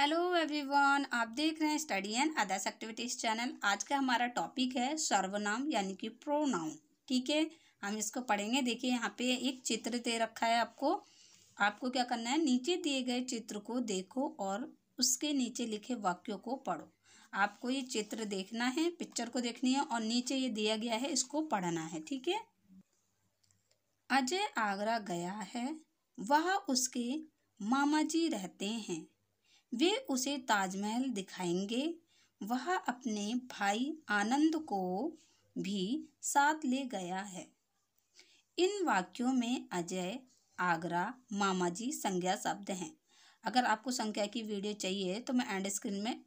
hello everyone आप देख रहे हैं study and others activities channel आज का हमारा टॉपिक है सर्वनाम यानी कि प्रोनाउन ठीक है हम इसको पढ़ेंगे देखिए यहाँ पे एक चित्र दे रखा है आपको आपको क्या करना है नीचे दिए गए चित्र को देखो और उसके नीचे लिखे वाक्यों को पढ़ो आपको ये चित्र देखना है पिक्चर को देखनी है और नीचे ये दिया गया है इसको पढ़ना है ठीक है अजय आगरा गया है वह उसके मामा जी रहते हैं वे उसे ताजमहल दिखाएंगे वह अपने भाई आनंद को भी साथ ले गया है इन वाक्यों में अजय आगरा मामा जी संज्ञा शब्द हैं अगर आपको संख्या की वीडियो चाहिए तो मैं एंड स्क्रीन में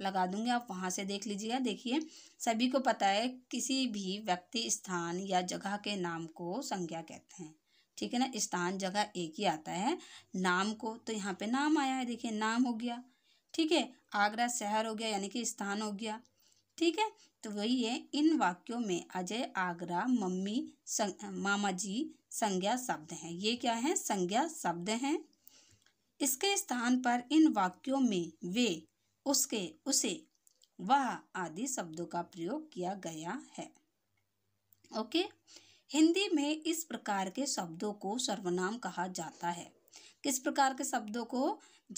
लगा दूंगी आप वहाँ से देख लीजिएगा देखिए सभी को पता है किसी भी व्यक्ति स्थान या जगह के नाम को संज्ञा कहते हैं ठीक है ना स्थान जगह एक ही आता है नाम को तो यहाँ पे नाम आया है देखिए नाम हो गया ठीक है आगरा शहर हो गया यानी कि स्थान हो गया ठीक है तो वही है इन वाक्यों में अजय आगरा मम्मी संग, मामा जी संज्ञा शब्द हैं ये क्या है संज्ञा शब्द हैं इसके स्थान पर इन वाक्यों में वे उसके उसे वह आदि शब्दों का प्रयोग किया गया है ओके हिंदी में इस प्रकार के शब्दों को सर्वनाम कहा जाता है किस प्रकार के शब्दों को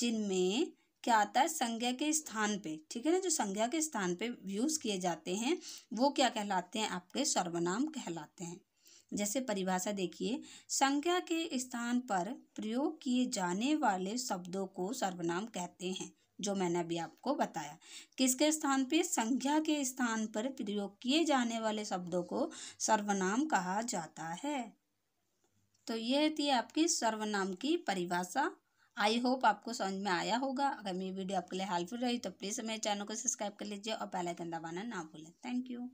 जिनमें क्या आता है संज्ञा के स्थान पे ठीक है ना जो संज्ञा के स्थान पे यूज किए जाते हैं वो क्या कहलाते हैं आपके सर्वनाम कहलाते हैं जैसे परिभाषा देखिए संज्ञा के स्थान पर प्रयोग किए जाने वाले शब्दों को सर्वनाम कहते हैं जो मैंने अभी आपको बताया किसके स्थान पे संख्या के स्थान पर प्रयोग किए जाने वाले शब्दों को सर्वनाम कहा जाता है तो ये थी आपकी सर्वनाम की परिभाषा आई होप आपको समझ में आया होगा अगर मेरी वीडियो आपके लिए हेल्पफुल रही तो प्लीज़ मेरे चैनल को सब्सक्राइब कर लीजिए और पहला आइकन बना ना भूलें थैंक यू